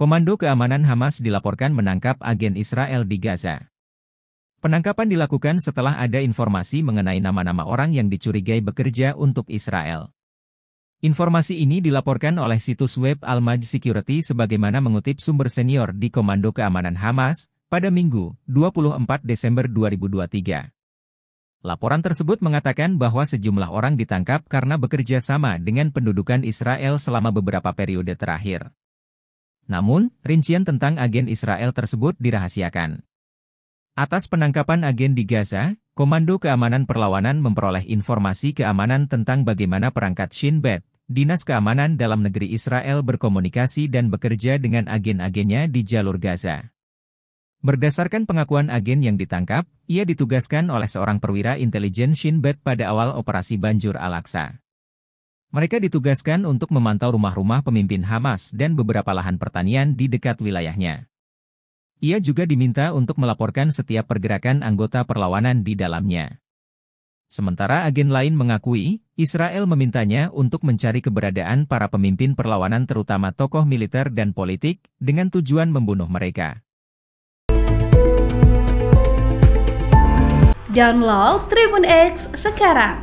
Komando Keamanan Hamas dilaporkan menangkap agen Israel di Gaza. Penangkapan dilakukan setelah ada informasi mengenai nama-nama orang yang dicurigai bekerja untuk Israel. Informasi ini dilaporkan oleh situs web al Security sebagaimana mengutip sumber senior di Komando Keamanan Hamas pada Minggu, 24 Desember 2023. Laporan tersebut mengatakan bahwa sejumlah orang ditangkap karena bekerja sama dengan pendudukan Israel selama beberapa periode terakhir namun rincian tentang agen Israel tersebut dirahasiakan. Atas penangkapan agen di Gaza, Komando Keamanan Perlawanan memperoleh informasi keamanan tentang bagaimana perangkat Shin Bet, Dinas Keamanan dalam Negeri Israel berkomunikasi dan bekerja dengan agen-agennya di jalur Gaza. Berdasarkan pengakuan agen yang ditangkap, ia ditugaskan oleh seorang perwira intelijen Shin Bet pada awal operasi Banjur Al-Aqsa. Mereka ditugaskan untuk memantau rumah-rumah pemimpin Hamas dan beberapa lahan pertanian di dekat wilayahnya. Ia juga diminta untuk melaporkan setiap pergerakan anggota perlawanan di dalamnya. Sementara agen lain mengakui, Israel memintanya untuk mencari keberadaan para pemimpin perlawanan terutama tokoh militer dan politik, dengan tujuan membunuh mereka. Download Tribun X sekarang